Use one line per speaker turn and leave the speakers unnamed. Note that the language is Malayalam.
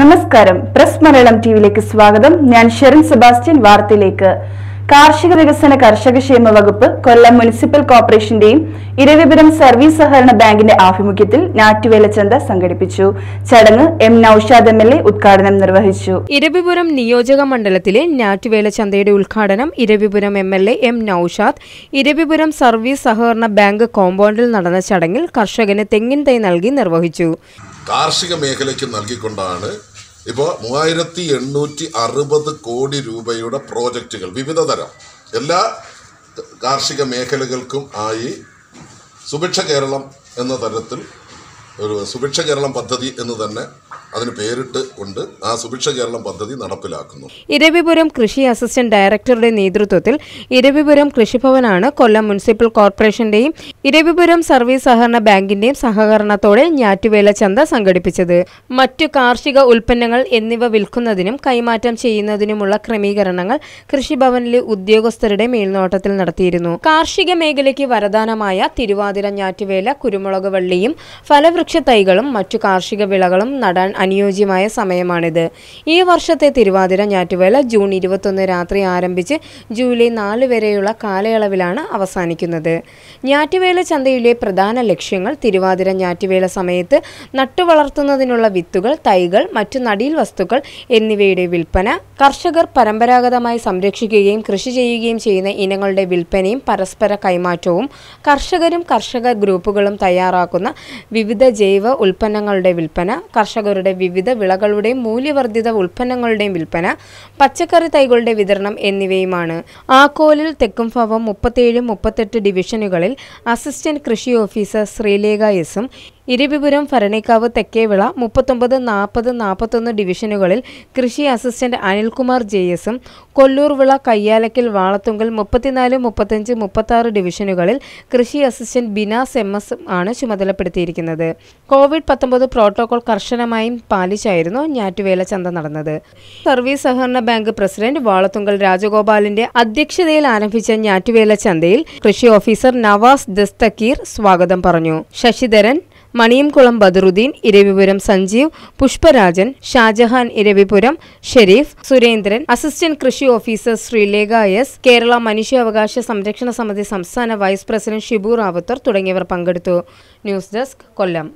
നമസ്കാരം പ്രസ് മലയാളം ടിവിയിലേക്ക് സ്വാഗതം ഞാൻ ഷെറിൻ സെബാസ്റ്റ്യൻ വാർത്തയിലേക്ക് കാർഷിക വികസന കർഷക ക്ഷേമ വകുപ്പ് കൊല്ലം മുനിസിപ്പൽ കോർപ്പറേഷന്റെയും ഇരവിപുരം സർവീസ് സഹകരണ ബാങ്കിന്റെ ആഭിമുഖ്യത്തിൽ ഞാറ്റുവേല ചന്ത സംഘടിപ്പിച്ചു ചടങ്ങ് M Naushad M L A ഉദ്ഘാടനം നിർവഹിച്ചു
ഇരവിപുരം നിയോജക മണ്ഡലത്തിലെ ഞാറ്റുവേല ചന്തയുടെ ഉദ്ഘാടനം Eravipuram M L A M Naushad Eravipuram service സഹകരണ ബാങ്ക് കോമ്പൗണ്ടിൽ നടന്ന ചടങ്ങിൽ കർഷകന് തെങ്ങിൻ തൈ നൽകി നിർവഹിച്ചു
കാർഷിക മേഖലയ്ക്ക് നൽകിക്കൊണ്ടാണ് ഇപ്പോൾ മൂവായിരത്തി എണ്ണൂറ്റി അറുപത് കോടി രൂപയുടെ പ്രോജക്റ്റുകൾ വിവിധ തരം എല്ലാ കാർഷിക മേഖലകൾക്കും ആയി സുഭിക്ഷ കേരളം എന്ന തരത്തിൽ ഒരു സുഭിക്ഷ കേരളം പദ്ധതി എന്ന് തന്നെ അതിന് പേരിട്ട് കൊണ്ട് ആ സുഭിക്ഷ കേരളം പദ്ധതി നടപ്പിലാക്കുന്നു
ഇരവിപുരം കൃഷി അസിസ്റ്റന്റ് ഡയറക്ടറുടെ നേതൃത്വത്തിൽ ഇരവിപുരം കൃഷിഭവനാണ് കൊല്ലം മുനിസിപ്പൽ കോർപ്പറേഷന്റെയും ഇരവിപുരം സർവീസ് സഹകരണ ബാങ്കിന്റെയും സഹകരണത്തോടെ ഞാറ്റുവേല ചന്ത സംഘടിപ്പിച്ചത് മറ്റു കാർഷിക ഉൽപ്പന്നങ്ങൾ എന്നിവ വിൽക്കുന്നതിനും കൈമാറ്റം ചെയ്യുന്നതിനുമുള്ള ക്രമീകരണങ്ങൾ കൃഷിഭവനിലെ ഉദ്യോഗസ്ഥരുടെ മേൽനോട്ടത്തിൽ നടത്തിയിരുന്നു കാർഷിക മേഖലയ്ക്ക് വരദാനമായ തിരുവാതിര ഞാറ്റുവേല കുരുമുളക് വള്ളിയും ഫലവൃക്ഷ തൈകളും മറ്റു കാർഷിക വിളകളും നടാൻ അനുയോജ്യമായ സമയമാണിത് ഈ വർഷത്തെ തിരുവാതിര ഞാറ്റുവേല ജൂൺ ഇരുപത്തൊന്ന് രാത്രി ആരംഭിച്ച് ജൂലൈ നാല് വരെയുള്ള കാലയളവിലാണ് അവസാനിക്കുന്നത് ഞാറ്റുവേല ചന്തയിലെ പ്രധാന ലക്ഷ്യങ്ങൾ തിരുവാതിര ഞാറ്റുവേല സമയത്ത് നട്ടുവളർത്തുന്നതിനുള്ള വിത്തുകൾ തൈകൾ മറ്റു നടീൽ വസ്തുക്കൾ എന്നിവയുടെ വിൽപ്പന കർഷകർ പരമ്പരാഗതമായി സംരക്ഷിക്കുകയും കൃഷി ചെയ്യുകയും ചെയ്യുന്ന ഇനങ്ങളുടെ വിൽപ്പനയും പരസ്പര കൈമാറ്റവും കർഷകരും കർഷക ഗ്രൂപ്പുകളും തയ്യാറാക്കുന്ന വിവിധ ജൈവ ഉൽപ്പന്നങ്ങളുടെ വിൽപ്പന കർഷകരുടെ വിവിധ വിളകളുടെയും മൂല്യവർദ്ധിത ഉൽപ്പന്നങ്ങളുടെയും വിൽപ്പന പച്ചക്കറി തൈകളുടെ വിതരണം എന്നിവയുമാണ് ആക്കോലിൽ തെക്കുംഭാവം മുപ്പത്തേഴും മുപ്പത്തെട്ട് ഡിവിഷനുകളിൽ അസിസ്റ്റന്റ് കൃഷി ഓഫീസർ ശ്രീലേഖ എസും ഇരവിപുരം ഭരണിക്കാവ് തെക്കേവിള മുപ്പത്തൊമ്പത് നാൽപ്പത് നാൽപ്പത്തൊന്ന് ഡിവിഷനുകളിൽ കൃഷി അസിസ്റ്റന്റ് അനിൽകുമാർ ജെ എസും കൊല്ലൂർവിള കയ്യാലക്കൽ വാളത്തുങ്കൽ മുപ്പത്തിനാല് മുപ്പത്തഞ്ച് മുപ്പത്താറ് ഡിവിഷനുകളിൽ കൃഷി അസിസ്റ്റന്റ് ബിനാസ് എം എസ് ആണ് ചുമതലപ്പെടുത്തിയിരിക്കുന്നത് കോവിഡ് പത്തൊമ്പത് പ്രോട്ടോകോൾ കർശനമായും പാലിച്ചായിരുന്നു ഞാറ്റുവേല ചന്ത നടന്നത് സർവീസ് സഹകരണ ബാങ്ക് പ്രസിഡന്റ് വാളത്തുങ്കൽ രാജഗോപാലിന്റെ അധ്യക്ഷതയിൽ ആരംഭിച്ച ഞാറ്റുവേല ചന്തയിൽ കൃഷി ഓഫീസർ നവാസ് ദസ്തക്കീർ സ്വാഗതം പറഞ്ഞു ശശിധരൻ മണിയംകുളം ബദറുദ്ദീൻ ഇരവിപുരം സഞ്ജീവ് പുഷ്പരാജൻ ഷാജഹാൻ ഇരവിപുരം ഷെരീഫ് സുരേന്ദ്രൻ അസിസ്റ്റന്റ് കൃഷി ഓഫീസർ ശ്രീലേഖ എസ് കേരള മനുഷ്യാവകാശ സംരക്ഷണ സമിതി സംസ്ഥാന വൈസ് പ്രസിഡന്റ് ഷിബു റാവത്തർ തുടങ്ങിയവർ പങ്കെടുത്തു ന്യൂസ് ഡെസ്ക് കൊല്ലം